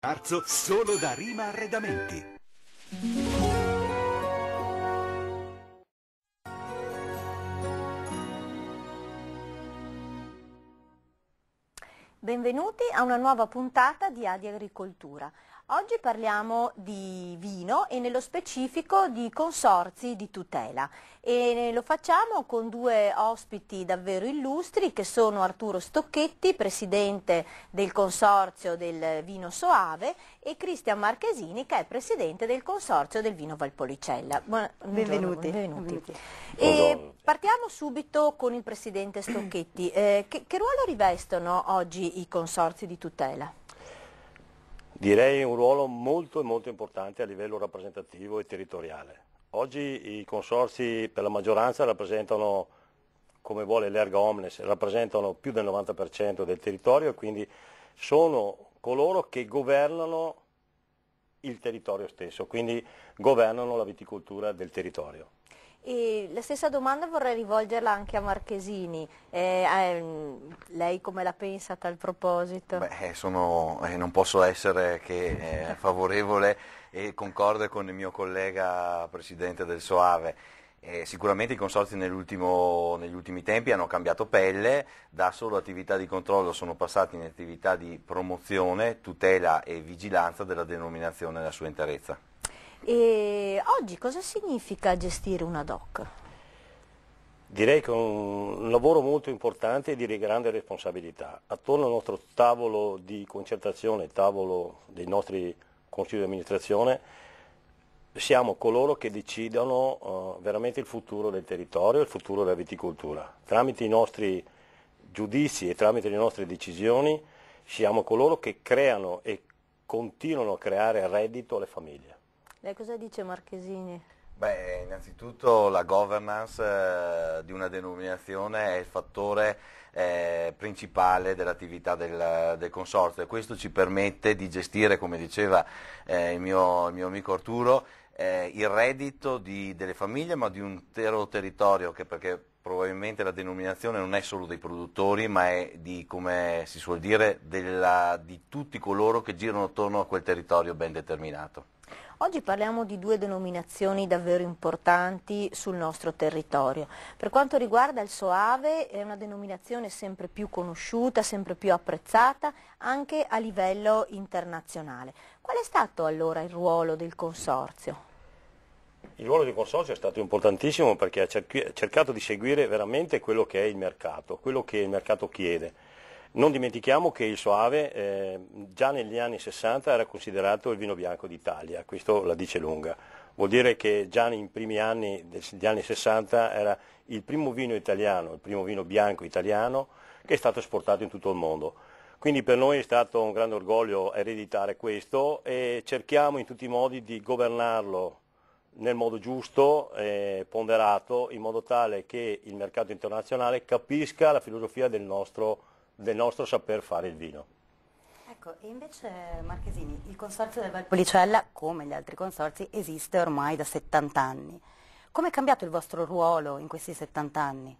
marzo solo da Rima Arredamenti. Benvenuti a una nuova puntata di Adi Agricoltura. Oggi parliamo di vino e nello specifico di consorzi di tutela e lo facciamo con due ospiti davvero illustri che sono Arturo Stocchetti, presidente del consorzio del vino Soave e Cristian Marchesini che è presidente del consorzio del vino Valpolicella. Buona... Benvenuti. Benvenuti. Benvenuti. partiamo subito con il presidente Stocchetti. Eh, che, che ruolo rivestono oggi i consorzi di tutela? Direi un ruolo molto molto importante a livello rappresentativo e territoriale. Oggi i consorsi per la maggioranza rappresentano, come vuole l'erga omnes, rappresentano più del 90% del territorio e quindi sono coloro che governano il territorio stesso, quindi governano la viticoltura del territorio. E la stessa domanda vorrei rivolgerla anche a Marchesini. Eh, ehm, lei come la pensa a tal proposito? Beh, eh, sono, eh, non posso essere che eh, favorevole e concorde con il mio collega presidente del Soave. Eh, sicuramente i consorzi negli ultimi tempi hanno cambiato pelle, da solo attività di controllo sono passati in attività di promozione, tutela e vigilanza della denominazione nella sua interezza. E oggi cosa significa gestire una DOC? Direi che è un lavoro molto importante e di grande responsabilità. Attorno al nostro tavolo di concertazione, tavolo dei nostri consigli di amministrazione, siamo coloro che decidono uh, veramente il futuro del territorio e il futuro della viticoltura. Tramite i nostri giudizi e tramite le nostre decisioni siamo coloro che creano e continuano a creare reddito alle famiglie. Lei cosa dice Marchesini? Beh, innanzitutto la governance eh, di una denominazione è il fattore eh, principale dell'attività del, del, consorzio e questo ci permette di gestire, come diceva eh, il, mio, il, mio, amico Arturo, eh, il reddito di, delle famiglie ma di un intero territorio che perché probabilmente la denominazione non è solo dei produttori, ma è di, come si suol dire, della, di tutti coloro che girano attorno a quel territorio ben determinato. Oggi parliamo di due denominazioni davvero importanti sul nostro territorio. Per quanto riguarda il Soave è una denominazione sempre più conosciuta, sempre più apprezzata anche a livello internazionale. Qual è stato allora il ruolo del Consorzio? Il ruolo del Consorzio è stato importantissimo perché ha cercato di seguire veramente quello che è il mercato, quello che il mercato chiede non dimentichiamo che il Soave eh, già negli anni 60 era considerato il vino bianco d'Italia, questo la dice lunga. Vuol dire che già nei primi anni degli anni 60 era il primo vino italiano, il primo vino bianco italiano che è stato esportato in tutto il mondo. Quindi per noi è stato un grande orgoglio ereditare questo e cerchiamo in tutti i modi di governarlo nel modo giusto e ponderato in modo tale che il mercato internazionale capisca la filosofia del nostro del nostro saper fare il vino. Ecco, e invece Marchesini, il consorzio del Valpolicella, come gli altri consorzi, esiste ormai da 70 anni. Come è cambiato il vostro ruolo in questi 70 anni?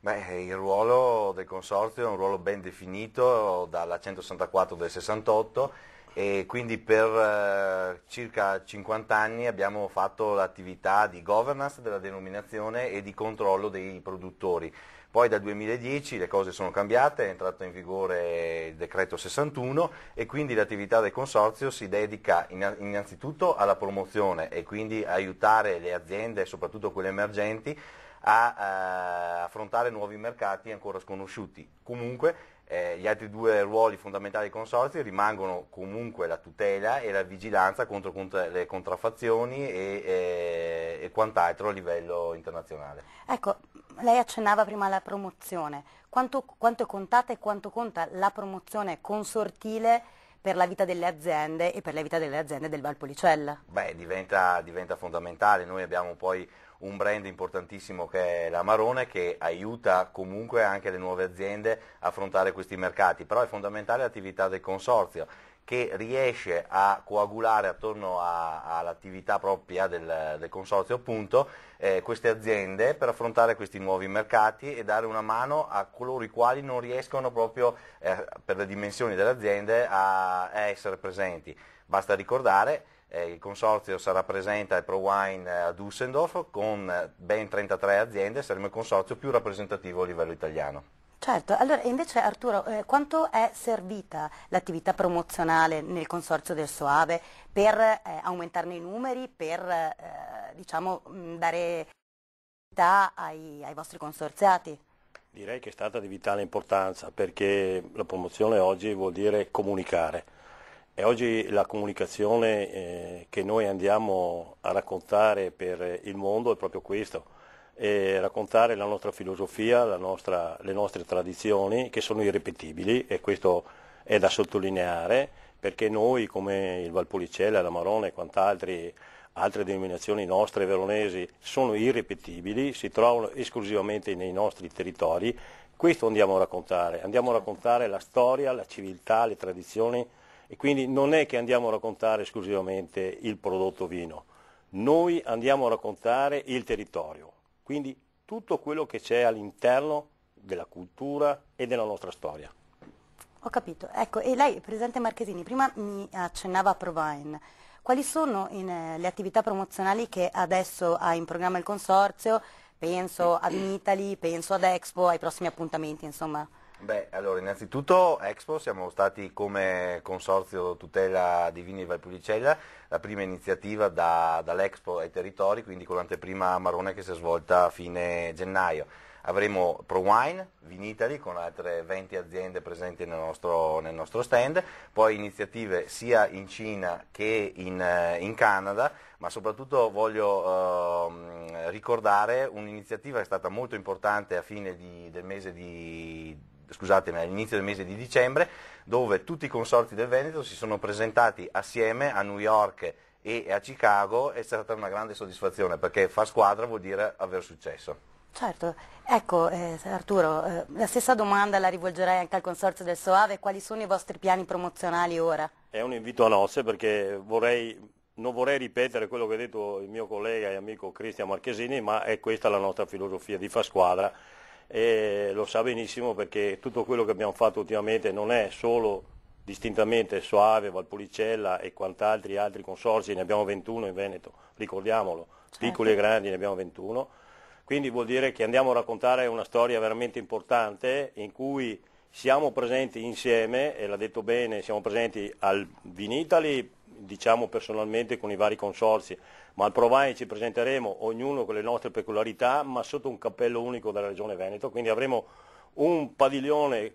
Beh, il ruolo del consorzio è un ruolo ben definito dalla 164 del 68 e quindi per eh, circa 50 anni abbiamo fatto l'attività di governance della denominazione e di controllo dei produttori. Poi dal 2010 le cose sono cambiate, è entrato in vigore il decreto 61 e quindi l'attività del Consorzio si dedica innanzitutto alla promozione e quindi aiutare le aziende, soprattutto quelle emergenti, a eh, affrontare nuovi mercati ancora sconosciuti. Comunque eh, gli altri due ruoli fondamentali dei consorzi rimangono comunque la tutela e la vigilanza contro contra- le contraffazioni e, e, eh, e, quant'altro a livello internazionale. Ecco, lei accennava prima alla promozione. Quanto, quanto è contata e quanto conta la promozione consortile per la vita delle aziende e per la vita delle aziende del Valpolicella? Beh, diventa, diventa fondamentale. Noi abbiamo poi un brand importantissimo che è la Marone che aiuta comunque anche le nuove aziende a affrontare questi mercati, però è fondamentale l'attività del consorzio che riesce a coagulare attorno all'attività propria del, del, consorzio appunto eh, queste aziende per affrontare questi nuovi mercati e dare una mano a coloro i quali non riescono proprio eh, per le dimensioni delle aziende a, a essere presenti. Basta ricordare eh, il consorzio sarà presente al ProWine eh, a Düsseldorf con eh, ben 33 aziende, saremo il consorzio più rappresentativo a livello italiano. Certo, allora invece Arturo, eh, quanto è servita l'attività promozionale nel consorzio del Soave per eh, aumentarne i numeri, per eh, diciamo, mm, dare visibilità ai, ai vostri consorziati? Direi che è stata di vitale importanza perché la promozione oggi vuol dire comunicare e oggi la comunicazione eh, che noi andiamo a raccontare per il mondo è proprio questo, è raccontare la nostra filosofia, la nostra, le nostre tradizioni che sono irripetibili e questo è da sottolineare perché noi come il Valpolicella, la Marone e quant'altri altre denominazioni nostre veronesi sono irripetibili, si trovano esclusivamente nei nostri territori. Questo andiamo a raccontare, andiamo a raccontare la storia, la civiltà, le tradizioni e quindi non è che andiamo a raccontare esclusivamente il prodotto vino, noi andiamo a raccontare il territorio, quindi tutto quello che c'è all'interno della cultura e della nostra storia. Ho capito, ecco, e lei, Presidente Marchesini, prima mi accennava a Provine. Quali sono in, eh, le attività promozionali che adesso ha in programma il Consorzio? Penso ad Italy, penso ad Expo, ai prossimi appuntamenti, insomma. Beh, allora innanzitutto Expo siamo stati come consorzio tutela di vini di Valpolicella la prima iniziativa da, dall'Expo ai territori, quindi con l'anteprima Marone che si è svolta a fine gennaio. Avremo ProWine, Vinitali con altre 20 aziende presenti nel nostro, nel nostro, stand, poi iniziative sia in Cina che in, eh, in Canada, ma soprattutto voglio eh, ricordare un'iniziativa che è stata molto importante a fine di, del mese di scusatemi, all'inizio del mese di dicembre, dove tutti i consorti del Veneto si sono presentati assieme a New York e a Chicago è stata una grande soddisfazione perché far squadra vuol dire aver successo. Certo, ecco eh, Arturo, eh, la stessa domanda la rivolgerei anche al Consorzio del Soave, quali sono i vostri piani promozionali ora? È un invito a nozze perché vorrei, non vorrei ripetere quello che ha detto il mio collega e amico Cristian Marchesini, ma è questa la nostra filosofia di far squadra e lo sa benissimo perché tutto quello che abbiamo fatto ultimamente non è solo distintamente Soave, Valpolicella e quant'altri altri consorsi, ne abbiamo 21 in Veneto, ricordiamolo, certo. piccoli e grandi ne abbiamo 21, quindi vuol dire che andiamo a raccontare una storia veramente importante in cui siamo presenti insieme, e l'ha detto bene, siamo presenti al Vinitali, diciamo personalmente con i vari consorsi, ma al Provine ci presenteremo ognuno con le nostre peculiarità, ma sotto un cappello unico della Regione Veneto, quindi avremo un padiglione,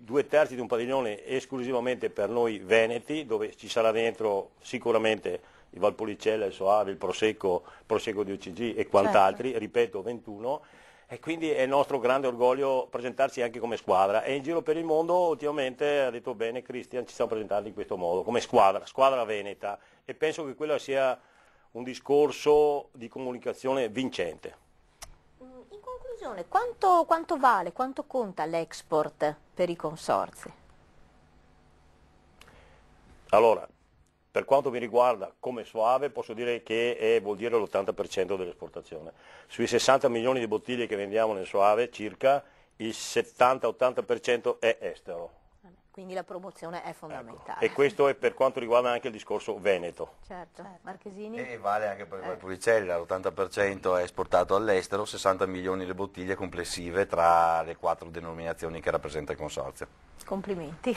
due terzi di un padiglione esclusivamente per noi veneti, dove ci sarà dentro sicuramente il Valpolicella, il Soave, il Prosecco, il Prosecco di UCG e certo. quant'altri, certo. ripeto 21, e quindi è nostro grande orgoglio presentarci anche come squadra e in giro per il mondo ultimamente ha detto bene Cristian ci stiamo presentando in questo modo come squadra, squadra veneta e penso che quella sia un discorso di comunicazione vincente. Mm, in conclusione, quanto, quanto vale, quanto conta l'export per i consorzi? Allora, per quanto mi riguarda come Soave posso dire che è, eh, vuol dire l'80% dell'esportazione. Sui 60 milioni di bottiglie che vendiamo nel Soave circa il 70-80% è estero. Quindi la promozione è fondamentale. Ecco. E questo è per quanto riguarda anche il discorso veneto. Certo, certo. Marchesini. E vale anche per eh. Pullicella, l'80% è esportato all'estero, 60 milioni le bottiglie complessive tra le quattro denominazioni che rappresenta il Consorzio. Complimenti.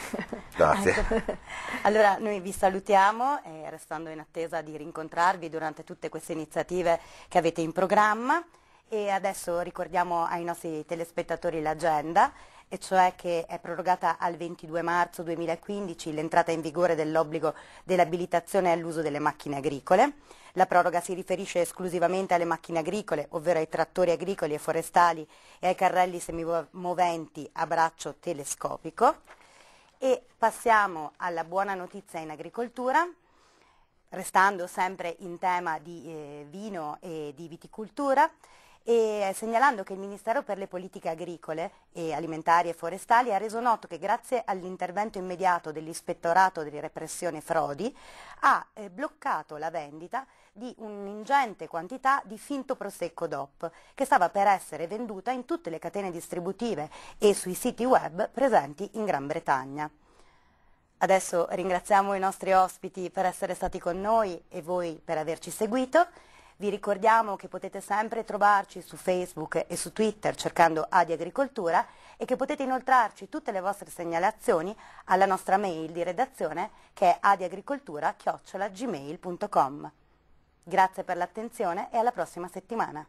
Grazie. Ecco. allora noi vi salutiamo e restando in attesa di rincontrarvi durante tutte queste iniziative che avete in programma. E adesso ricordiamo ai nostri telespettatori l'agenda e cioè che è prorogata al 22 marzo 2015 l'entrata in vigore dell'obbligo dell'abilitazione all'uso delle macchine agricole. La proroga si riferisce esclusivamente alle macchine agricole, ovvero ai trattori agricoli e forestali e ai carrelli semimoventi a braccio telescopico. E passiamo alla buona notizia in agricoltura. Restando sempre in tema di eh, vino e di viticoltura, e segnalando che il Ministero per le politiche agricole e alimentari e forestali ha reso noto che grazie all'intervento immediato dell'ispettorato di repressione frodi ha eh, bloccato la vendita di un'ingente quantità di finto prosecco DOP che stava per essere venduta in tutte le catene distributive e sui siti web presenti in Gran Bretagna. Adesso ringraziamo i nostri ospiti per essere stati con noi e voi per averci seguito. Vi ricordiamo che potete sempre trovarci su Facebook e su Twitter cercando Adi Agricoltura e che potete inoltrarci tutte le vostre segnalazioni alla nostra mail di redazione che è adiagricoltura adiagricoltura.gmail.com. Grazie per l'attenzione e alla prossima settimana.